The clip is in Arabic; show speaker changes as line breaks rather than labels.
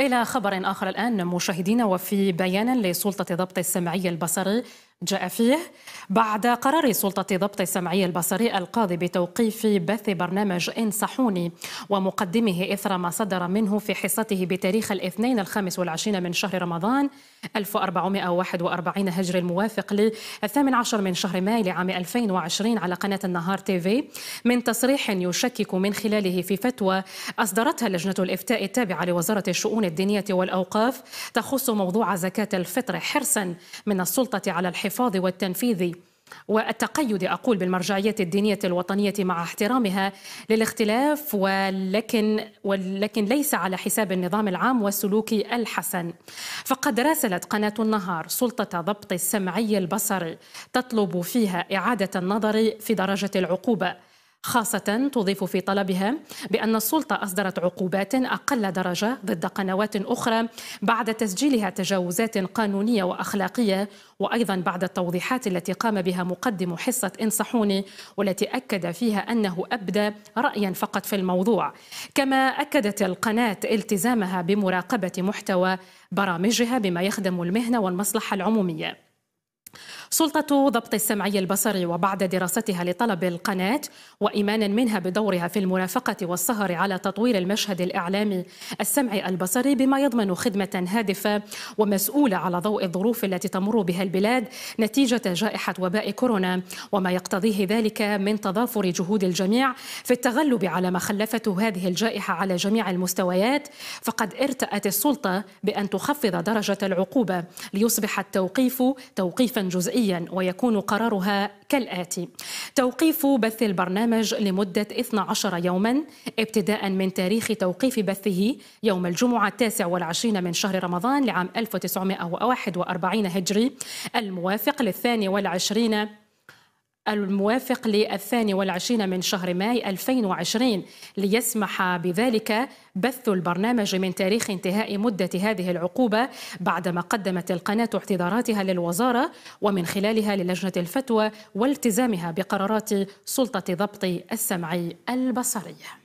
إلى خبر آخر الآن مشاهدينا وفي بيان لسلطة ضبط السمعي البصري جاء فيه بعد قرار سلطة ضبط السمعي البصري القاضي بتوقيف بث برنامج إن صحوني ومقدمه إثر ما صدر منه في حصته بتاريخ الاثنين الخامس والعشرين من شهر رمضان 1441 هجري الموافق للثامن عشر من شهر ماي لعام 2020 على قناة النهار تيفي من تصريح يشكك من خلاله في فتوى أصدرتها لجنة الإفتاء التابعة لوزارة الشؤون الدينية والأوقاف تخص موضوع زكاة الفطر حرصا من السلطة على الحرص الحفاظ والتنفيذ والتقيد أقول بالمرجعية الدينية الوطنية مع احترامها للاختلاف ولكن, ولكن ليس على حساب النظام العام والسلوك الحسن فقد راسلت قناة النهار سلطة ضبط السمعي البصري تطلب فيها إعادة النظر في درجة العقوبة خاصة تضيف في طلبها بأن السلطة أصدرت عقوبات أقل درجة ضد قنوات أخرى بعد تسجيلها تجاوزات قانونية وأخلاقية وأيضا بعد التوضيحات التي قام بها مقدم حصة إنصحوني والتي أكد فيها أنه أبدى رأيا فقط في الموضوع كما أكدت القناة التزامها بمراقبة محتوى برامجها بما يخدم المهنة والمصلحة العمومية سلطة ضبط السمعي البصري وبعد دراستها لطلب القناة وإيمانا منها بدورها في المرافقة والسهر على تطوير المشهد الإعلامي السمعي البصري بما يضمن خدمة هادفة ومسؤولة على ضوء الظروف التي تمر بها البلاد نتيجة جائحة وباء كورونا وما يقتضيه ذلك من تضافر جهود الجميع في التغلب على ما خلفته هذه الجائحة على جميع المستويات فقد ارتأت السلطة بأن تخفض درجة العقوبة ليصبح التوقيف توقيفا جزئيا شخصيا ويكون قرارها كالآتي توقيف بث البرنامج لمدة 12 يوما ابتداء من تاريخ توقيف بثه يوم الجمعة التاسع والعشرين من شهر رمضان لعام 1941 هجري الموافق للثاني والعشرين الموافق للثاني والعشرين من شهر ماي 2020 ليسمح بذلك بث البرنامج من تاريخ انتهاء مدة هذه العقوبة بعدما قدمت القناة اعتذاراتها للوزارة ومن خلالها للجنة الفتوى والتزامها بقرارات سلطة ضبط السمع البصري